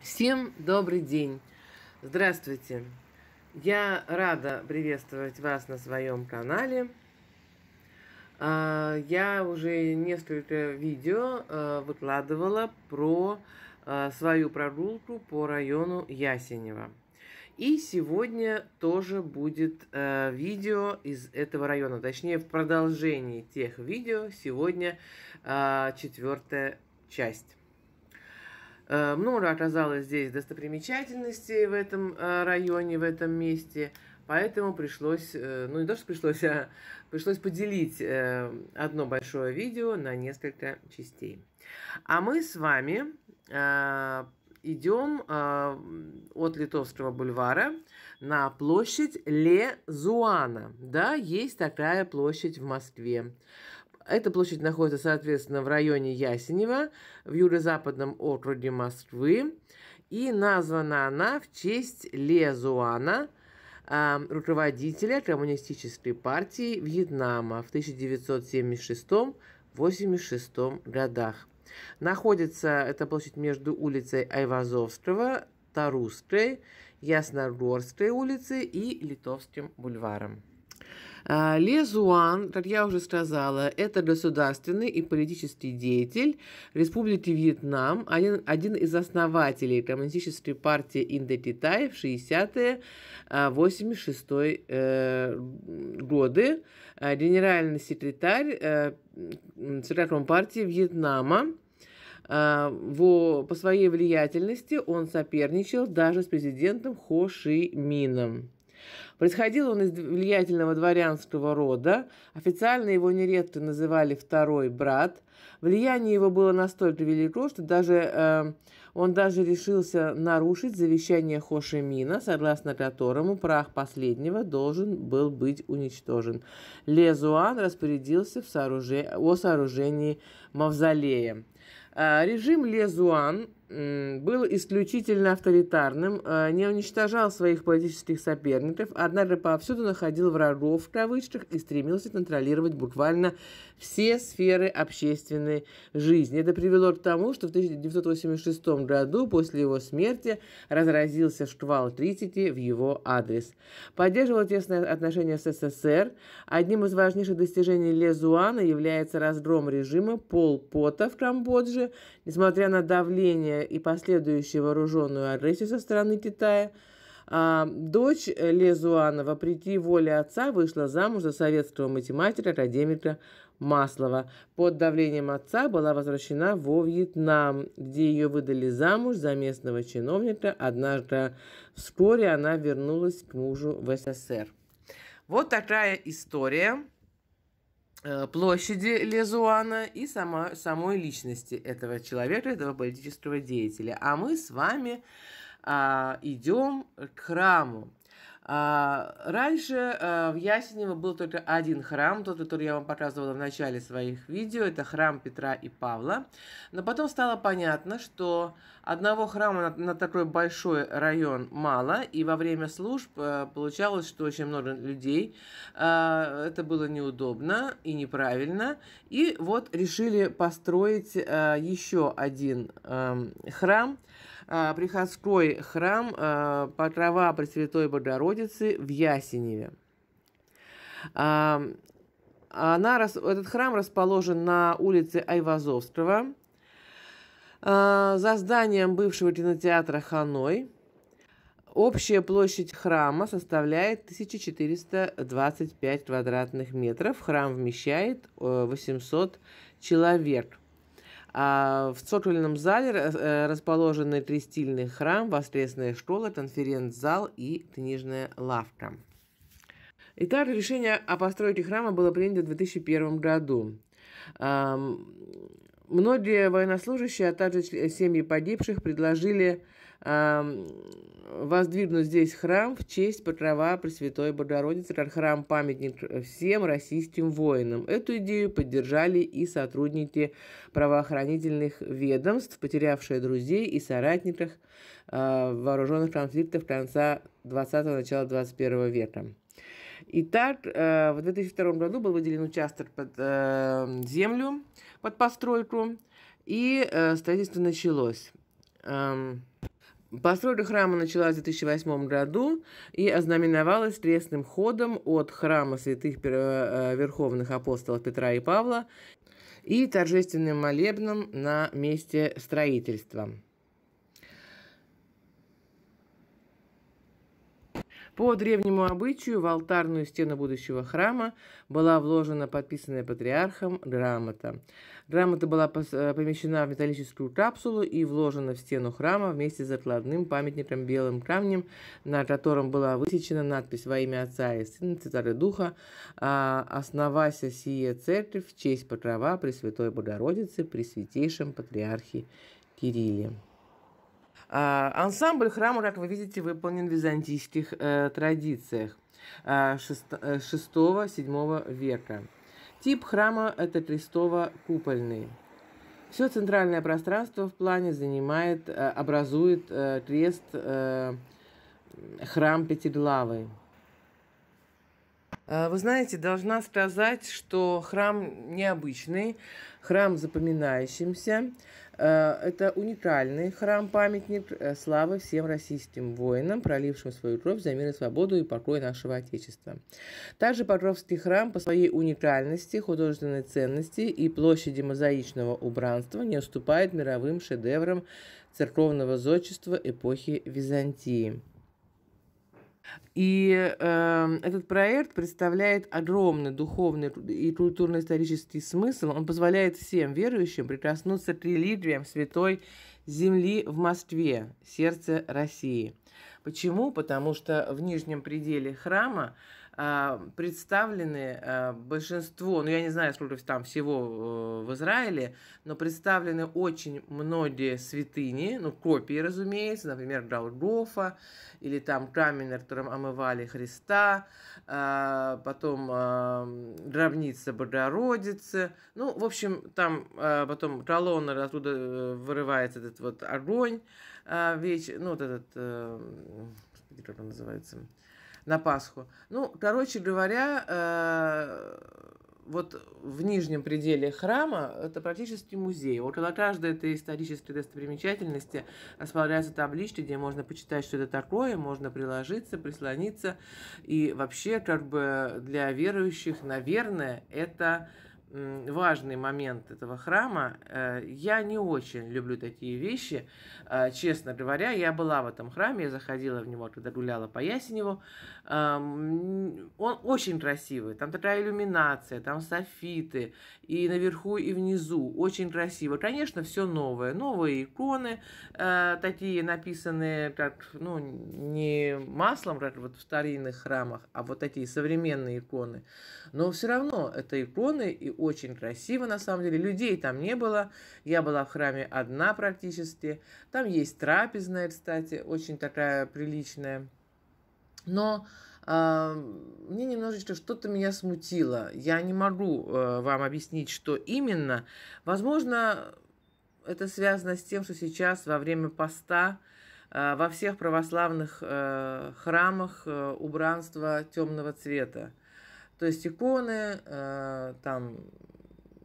Всем добрый день! Здравствуйте! Я рада приветствовать вас на своем канале. А, я уже несколько видео а, выкладывала про а, свою прогулку по району Ясенева. И сегодня тоже будет э, видео из этого района, точнее в продолжении тех видео, сегодня э, четвертая часть. Э, много оказалось здесь достопримечательностей в этом э, районе, в этом месте, поэтому пришлось, э, ну не то, что пришлось, а пришлось поделить одно большое видео на несколько частей. А мы с вами идем от Литовского бульвара на площадь Лезуана. Да, есть такая площадь в Москве. Эта площадь находится, соответственно, в районе Ясенева, в юго-западном округе Москвы. И названа она в честь Лезуана, а, руководителя коммунистической партии Вьетнама в 1976-86 годах. Находится эта площадь между улицей Айвазовского, Тарусской, Ясногорской улицей и Литовским бульваром. А, Лезуан, как я уже сказала, это государственный и политический деятель Республики Вьетнам, один, один из основателей Коммунистической партии Индокитая в 60-е, 86-е а, э, годы, а, генеральный секретарь э, ЦК Компартии Вьетнама. во, по своей влиятельности он соперничал даже с президентом Хо Ши Мином. Происходил он из влиятельного дворянского рода, официально его нередко называли «второй брат». Влияние его было настолько велико, что даже, э, он даже решился нарушить завещание Хошимина, согласно которому прах последнего должен был быть уничтожен. Лезуан распорядился в сооружении, о сооружении мавзолея. Э, режим Лезуан был исключительно авторитарным, э, не уничтожал своих политических соперников, однако повсюду находил врагов в кавычках и стремился контролировать буквально все сферы общественной жизни. Это привело к тому, что в 1986 году после его смерти разразился шквал критики в его адрес. Поддерживал тесные отношения с СССР. Одним из важнейших достижений Лезуана является разгром режима Пол Пота в Камбодже, Несмотря на давление и последующую вооруженную агрессию со стороны Китая, а, дочь Лезуана, вопреки воле отца, вышла замуж за советского математика, академика Маслова. Под давлением отца была возвращена во Вьетнам, где ее выдали замуж за местного чиновника, однако вскоре она вернулась к мужу в СССР. Вот такая история. Э, площади Лезуана и сама, самой личности этого человека, этого политического деятеля. А мы с вами а, идем к храму, а, раньше а, в Ясенево был только один храм, тот, который я вам показывала в начале своих видео, это храм Петра и Павла. Но потом стало понятно, что одного храма на, на такой большой район мало, и во время служб э, получалось, что очень много людей, а, это было неудобно и неправильно. И вот решили построить э, еще один эм, храм. А, приходской храм а, Потрава Пресвятой Богородицы в Ясеневе. А, она, этот храм расположен на улице Айвазовского, за зданием бывшего кинотеатра «Ханой». Общая площадь храма составляет 1425 квадратных метров. Храм вмещает 800 э, человек. А в цокольном зале э, расположены крестильный храм, воскресная школа, конференц-зал и книжная лавка. Итак, решение о постройке храма было принято в 2001 году. Многие военнослужащие, а также семьи погибших предложили воздвигнут здесь храм в честь покрова Пресвятой Богородицы, как храм-памятник всем российским воинам. Эту идею поддержали и сотрудники правоохранительных ведомств, потерявшие друзей и соратников э, вооруженных конфликтов конца 20-го, начала 21 века. Итак, э, в 2002 году был выделен участок под э, землю, под постройку, и э, строительство началось. Постройка храма началась в 2008 году и ознаменовалась крестным ходом от храма святых э, э, верховных апостолов Петра и Павла и торжественным молебном на месте строительства. По древнему обычаю в алтарную стену будущего храма была вложена подписанная патриархом грамота. Грамота была э, помещена в металлическую капсулу и вложена в стену храма вместе с закладным памятником белым камнем, на котором была высечена надпись «Во имя Отца и Сына, Цитары Духа, а основася сие церковь в честь покрова Пресвятой Богородицы при Святейшем Патриархе Кирилле». А, ансамбль храма, как вы видите, выполнен в византийских э, традициях 6-7 а, э, века. Тип храма – это крестово-купольный. Все центральное пространство в плане занимает, э, образует крест храм Пятиглавый. Э, вы знаете, должна сказать, что храм необычный, храм запоминающимся. Э, это уникальный храм-памятник э, славы всем российским воинам, пролившим свою кровь за мир и свободу и покой нашего Отечества. Также Покровский храм по своей уникальности, художественной ценности и площади мозаичного убранства не уступает мировым шедеврам церковного зодчества эпохи Византии. И э, этот проект представляет огромный духовный и культурно-исторический смысл. Он позволяет всем верующим прикоснуться к религиям святой земли в Москве, сердце России. Почему? Потому что в нижнем пределе храма а, представлены а, большинство, ну я не знаю, сколько там всего э, в Израиле, но представлены очень многие святыни, ну копии, разумеется, например, Голгофа, или там камень, на котором омывали Христа, а, потом гробница Богородицы, ну, в общем, там потом колонна, оттуда э, вырывается этот вот огонь, вещь, ну, вот этот, э, как он называется, на Пасху. Ну, короче говоря, э, вот в нижнем пределе храма это практически музей. Около каждой этой исторической достопримечательности располагаются таблички, где можно почитать, что это такое, можно приложиться, прислониться. И вообще, как бы для верующих, наверное, это важный момент этого храма. Э, я не очень люблю такие вещи. Э, честно говоря, я была в этом храме, я заходила в него, когда гуляла по Ясеневу. Эм, он очень красивый. Там такая иллюминация, там софиты и наверху, и внизу. Очень красиво. Конечно, все новое. Новые иконы, э, такие написанные, как, ну, не маслом, как вот в старинных храмах, а вот такие современные иконы. Но все равно это иконы, и очень красиво, на самом деле. Людей там не было. Я была в храме одна практически. Там есть трапезная, кстати, очень такая приличная. Но э, мне немножечко что-то меня смутило. Я не могу э, вам объяснить, что именно. Возможно, это связано с тем, что сейчас во время поста э, во всех православных э, храмах э, убранство темного цвета. То есть иконы, э, там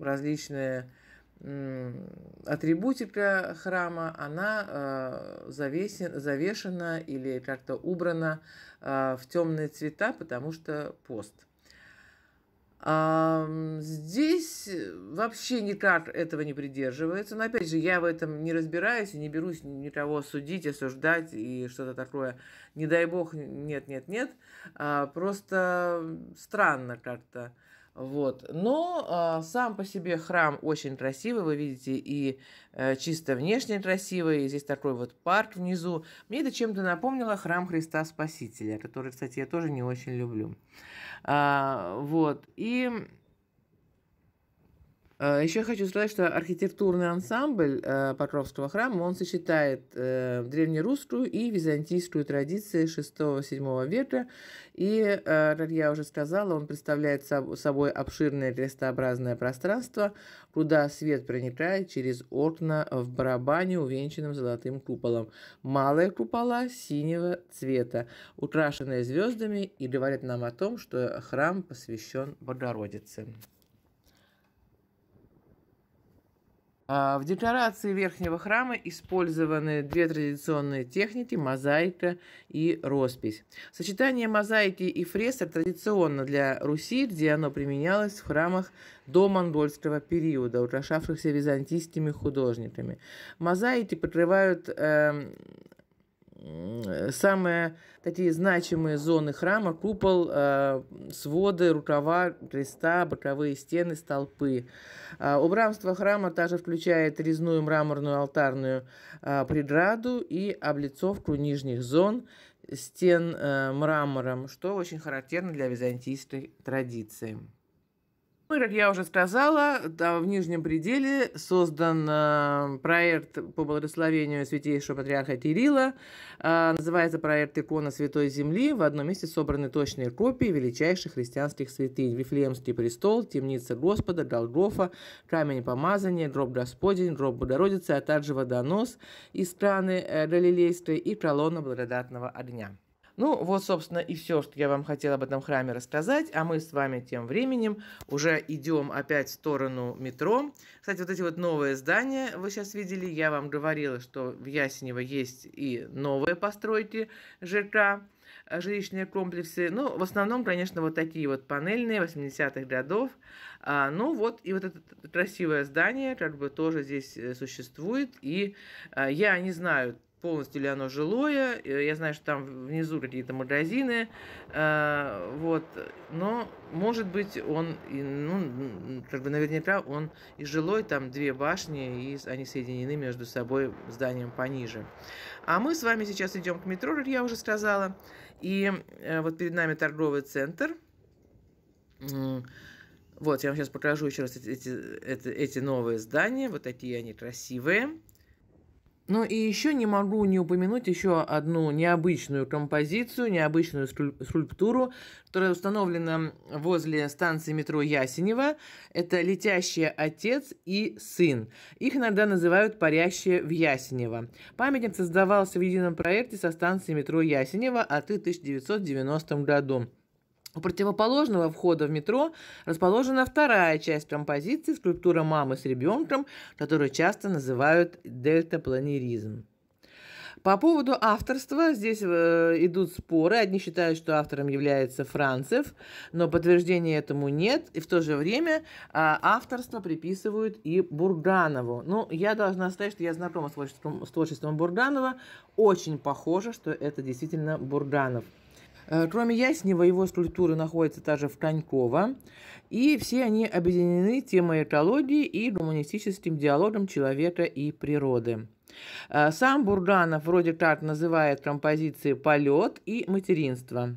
различные атрибутика храма, она э, завесен, завешена или как-то убрана э, в темные цвета, потому что пост. А, здесь э, вообще никак этого не придерживается. Но опять же, я в этом не разбираюсь и не берусь никого судить, осуждать и что-то такое. Не дай бог, нет, нет, нет. А, просто странно как-то. Вот. Но э, сам по себе храм очень красивый, вы видите, и э, чисто внешне красивый, и здесь такой вот парк внизу. Мне это чем-то напомнило храм Христа Спасителя, который, кстати, я тоже не очень люблю. А, вот. И Э, Еще хочу сказать, что архитектурный ансамбль э, Покровского храма, он сочетает э, древнерусскую и византийскую традиции VI-VII века. И, как я уже сказала, он представляет собой обширное крестообразное пространство, куда свет проникает через окна в барабане, увенчанном золотым куполом. Малые купола синего цвета, украшенные звездами, и говорят нам о том, что храм посвящен Богородице. А, в декорации верхнего храма использованы две традиционные техники – мозаика и роспись. Сочетание мозаики и фреса традиционно для Руси, где оно применялось в храмах до монгольского периода, украшавшихся византийскими художниками. Мозаики покрывают э, самые такие значимые зоны храма – купол, э, своды, рукава, креста, боковые стены, столпы. Э, убранство храма также включает резную мраморную алтарную э, преграду и облицовку нижних зон стен э, мрамором, что очень характерно для византийской традиции. Ну, как я уже сказала, в Нижнем Пределе создан э, проект по благословению Святейшего Патриарха Кирилла. Э, называется проект «Икона Святой Земли». В одном месте собраны точные копии величайших христианских святынь. Вифлеемский престол, темница Господа, Голгофа, камень помазания, гроб Господень, гроб Богородицы, а также водонос из страны э, Галилейской и колонна благодатного огня. Ну, вот, собственно, и все, что я вам хотел об этом храме рассказать. А мы с вами тем временем уже идем опять в сторону метро. Кстати, вот эти вот новые здания вы сейчас видели. Я вам говорила, что в Ясенево есть и новые постройки ЖК э, жилищные комплексы. Ну, в основном, конечно, вот такие вот панельные 80-х годов. А, ну вот, и вот это красивое здание как бы тоже здесь э, существует. И а, я не знаю, полностью ли оно жилое. Я знаю, что там внизу какие-то магазины. Э, вот. Но, может быть, он, ну, как бы наверняка он и жилой, там две башни, и они соединены между собой зданием пониже. А мы с вами сейчас идем к метро, как я уже сказала. И э, вот перед нами торговый центр. Вот, я вам сейчас покажу еще раз эти, эти, эти новые здания. Вот такие они красивые. Ну и еще не могу не упомянуть еще одну необычную композицию, необычную скульптуру, которая установлена возле станции метро Ясенева. Это летящие отец и сын. Их иногда называют парящие в Ясенево. Памятник создавался в едином проекте со станции метро Ясенево от 1990 году. У противоположного входа в метро расположена вторая часть композиции «Скульптура мамы с ребенком», которую часто называют дельтапланеризм. По поводу авторства здесь э, идут споры. Одни считают, что автором является Францев, но подтверждения этому нет. И в то же время э, авторство приписывают и Бурганову. Ну, я должна сказать, что я знакома с творчеством, с творчеством Бурганова. Очень похоже, что это действительно Бурганов. Э, кроме Яснева, его скульптуры находятся также в Коньково, и все они объединены темой экологии и гуманистическим диалогом человека и природы. Э, сам Бурганов вроде как называет композиции «Полет» и «Материнство».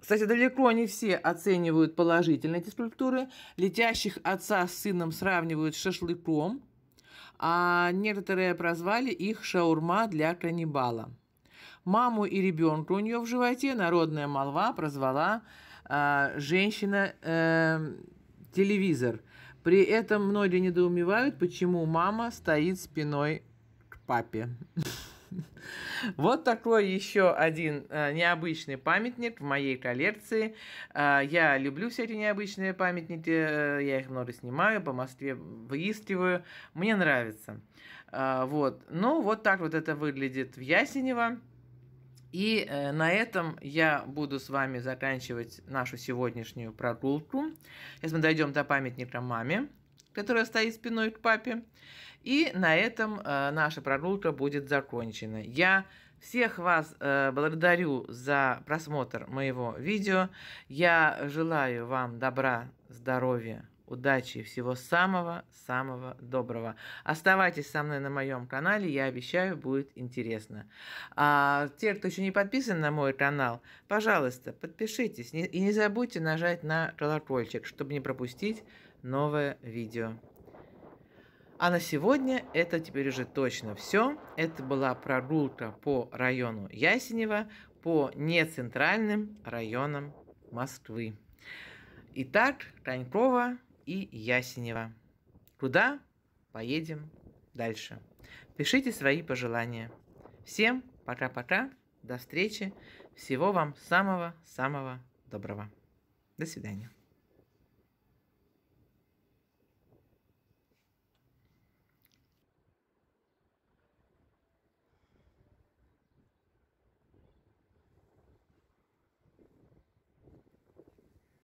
Кстати, далеко не все оценивают положительно эти скульптуры. Летящих отца с сыном сравнивают с шашлыком, а некоторые прозвали их «шаурма для каннибала». Маму и ребенка у нее в животе народная молва прозвала э, женщина э, телевизор. При этом многие недоумевают, почему мама стоит спиной к папе. Вот такой еще один э, необычный памятник в моей коллекции. Э, я люблю все эти необычные памятники, э, я их много снимаю, по Москве выискиваю, мне нравится. А, вот, ну вот так вот это выглядит в Ясенево. И э, на этом я буду с вами заканчивать нашу сегодняшнюю прогулку. Сейчас мы дойдем до памятника маме, которая стоит спиной к папе. И на этом э, наша прогулка будет закончена. Я всех вас э, благодарю за просмотр моего видео. Я желаю вам добра, здоровья, удачи и всего самого-самого доброго. Оставайтесь со мной на моем канале, я обещаю, будет интересно. А те, кто еще не подписан на мой канал, пожалуйста, подпишитесь и не забудьте нажать на колокольчик, чтобы не пропустить новое видео. А на сегодня это теперь уже точно все. Это была прогулка по району Ясенева, по нецентральным районам Москвы. Итак, Конькова и Ясенева. Куда? Поедем дальше. Пишите свои пожелания. Всем пока-пока, до встречи, всего вам самого-самого доброго. До свидания.